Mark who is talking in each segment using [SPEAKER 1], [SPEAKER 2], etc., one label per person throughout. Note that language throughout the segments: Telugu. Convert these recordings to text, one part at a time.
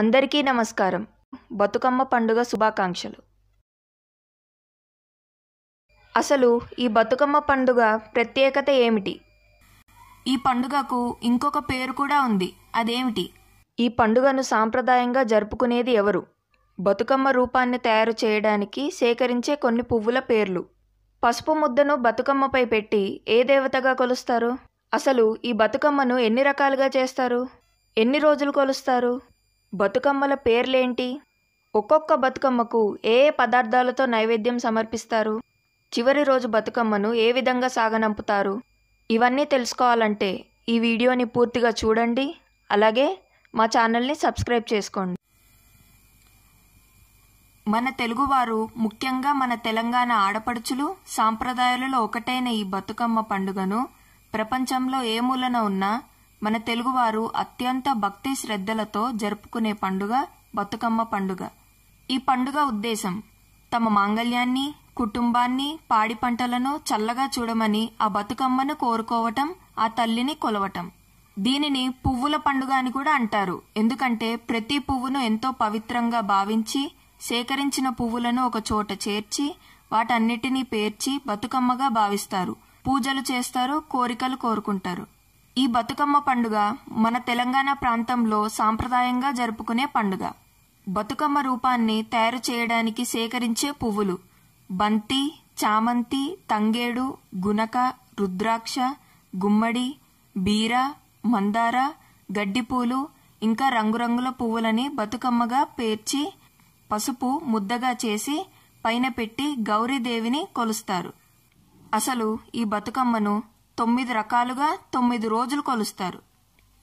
[SPEAKER 1] అందరికీ నమస్కారం బతుకమ్మ పండుగ శుభాకాంక్షలు అసలు ఈ బతుకమ్మ పండుగ ప్రత్యేకత ఏమిటి ఈ పండుగకు ఇంకొక పేరు కూడా ఉంది అదేమిటి ఈ పండుగను సాంప్రదాయంగా జరుపుకునేది ఎవరు బతుకమ్మ రూపాన్ని తయారు చేయడానికి సేకరించే కొన్ని పువ్వుల పేర్లు పసుపు ముద్దను బతుకమ్మపై పెట్టి ఏ దేవతగా కొలుస్తారు అసలు ఈ బతుకమ్మను ఎన్ని రకాలుగా చేస్తారు ఎన్ని రోజులు కొలుస్తారు బతుకమ్మల పేర్లేంటి ఒక్కొక్క బతుకమ్మకు ఏ ఏ పదార్థాలతో నైవేద్యం సమర్పిస్తారు చివరి రోజు బతుకమ్మను ఏ విధంగా సాగనంపుతారు ఇవన్నీ తెలుసుకోవాలంటే ఈ వీడియోని పూర్తిగా చూడండి అలాగే మా ఛానల్ని సబ్స్క్రైబ్ చేసుకోండి మన తెలుగువారు ముఖ్యంగా మన తెలంగాణ ఆడపడుచులు సాంప్రదాయాలలో ఒకటైన ఈ బతుకమ్మ పండుగను ప్రపంచంలో ఏ మూలన ఉన్నా మన తెలుగువారు అత్యంత భక్తి శ్రద్ధలతో జరుపుకునే పండుగ బతుకమ్మ పండుగ ఈ పండుగ ఉద్దేశం తమ మాంగళ్యాన్ని కుటుంబాన్ని పాడి పంటలను చల్లగా చూడమని ఆ బతుకమ్మను కోరుకోవటం ఆ తల్లిని కొలవటం దీనిని పువ్వుల పండుగ అని కూడా అంటారు ఎందుకంటే ప్రతి పువ్వును ఎంతో పవిత్రంగా భావించి సేకరించిన పువ్వులను ఒక చోట చేర్చి వాటన్నిటినీ పేర్చి బతుకమ్మగా భావిస్తారు పూజలు చేస్తారు కోరికలు కోరుకుంటారు ఈ బతుకమ్మ పండుగ మన తెలంగాణ ప్రాంతంలో సాంప్రదాయంగా జరుపుకునే పండుగ బతుకమ్మ రూపాన్ని తయారు చేయడానికి సేకరించే పువ్వులు బంతి చామంతి తంగేడు గునక రుద్రాక్ష గుమ్మడి బీర మందార గడ్డిపూలు ఇంకా రంగురంగుల పువ్వులని బతుకమ్మగా పేర్చి పసుపు ముద్దగా చేసి పైన పెట్టి గౌరీదేవిని కొలుస్తారు అసలు ఈ బతుకమ్మను తొమ్మిది రకాలుగా తొమ్మిది రోజులు కొలుస్తారు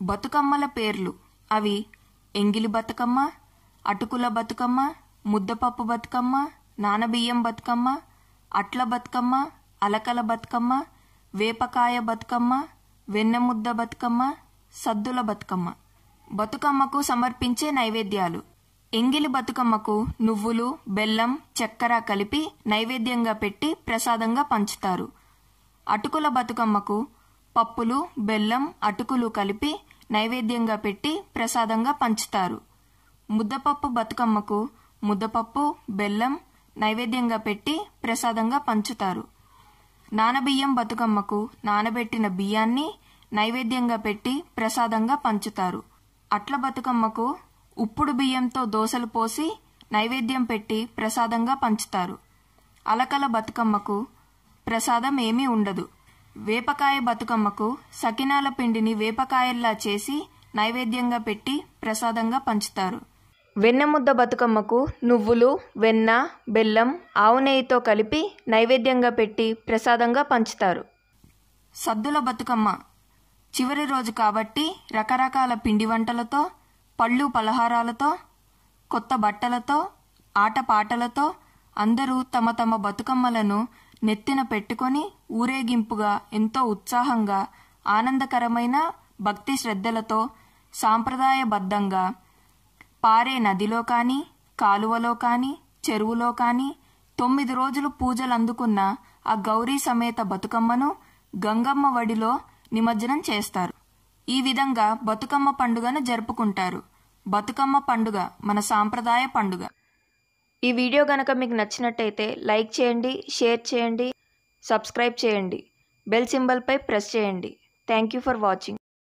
[SPEAKER 1] బతుకమ్మల పేర్లు అవి ఎంగిలి బతుకమ్మ అటుకుల బతుకమ్మ ముద్దపప్పు బతుకమ్మ నానబియ్యం బతుకమ్మ అట్ల బతుకమ్మ అలకల బతుకమ్మ వేపకాయ బతుకమ్మ వెన్నెముద్ద బతుకమ్మ సద్దుల బతుకమ్మ బతుకమ్మకు సమర్పించే నైవేద్యాలు ఎంగిలి బతుకమ్మకు నువ్వులు బెల్లం చక్కెర కలిపి నైవేద్యంగా పెట్టి ప్రసాదంగా పంచుతారు అటుకుల బతుకమ్మకు పప్పులు బెల్లం అటుకులు కలిపి నైవేద్యంగా పెట్టి ప్రసాదంగా పంచుతారు ముద్దపప్పు బతుకమ్మకు ముద్దపప్పు బెల్లం నైవేద్యంగా పెట్టి ప్రసాదంగా పంచుతారు నానబియ్యం బతుకమ్మకు నానబెట్టిన బియ్యాన్ని నైవేద్యంగా పెట్టి ప్రసాదంగా పంచుతారు అట్ల బతుకమ్మకు ఉప్పుడు బియ్యంతో దోశలు పోసి నైవేద్యం పెట్టి ప్రసాదంగా పంచుతారు అలకల బతుకమ్మకు ప్రసాదం ఏమీ ఉండదు వేపకాయ బతుకమ్మకు సకినాల పిండిని వేపకాయల్లా చేసి నైవేద్యంగా పెట్టి ప్రసాదంగా పంచుతారు వెన్నముద్ద బతుకమ్మకు నువ్వులు వెన్న బెల్లం ఆవు నెయ్యితో కలిపి నైవేద్యంగా పెట్టి ప్రసాదంగా పంచుతారు సద్దుల బతుకమ్మ చివరి రోజు కాబట్టి రకరకాల పిండి వంటలతో పళ్ళు పలహారాలతో కొత్త బట్టలతో ఆటపాటలతో అందరూ తమ తమ బతుకమ్మలను నెత్తిన పెట్టుకొని ఊరేగింపుగా ఎంతో ఉత్సాహంగా ఆనందకరమైన భక్తి శ్రద్ధలతో సాంప్రదాయబద్ధంగా పారే నదిలో కానీ కాలువలో కానీ చెరువులో కానీ తొమ్మిది రోజులు పూజలు అందుకున్న ఆ గౌరీ సమేత బతుకమ్మను గంగమ్మ వడిలో నిమజ్జనం చేస్తారు ఈ విధంగా బతుకమ్మ పండుగను జరుపుకుంటారు బతుకమ్మ పండుగ మన సాంప్రదాయ పండుగ ఈ వీడియో కనుక మీకు నచ్చినట్టయితే లైక్ చేయండి షేర్ చేయండి సబ్స్క్రైబ్ చేయండి బెల్ సింబల్పై ప్రెస్ చేయండి థ్యాంక్ యూ ఫర్ వాచింగ్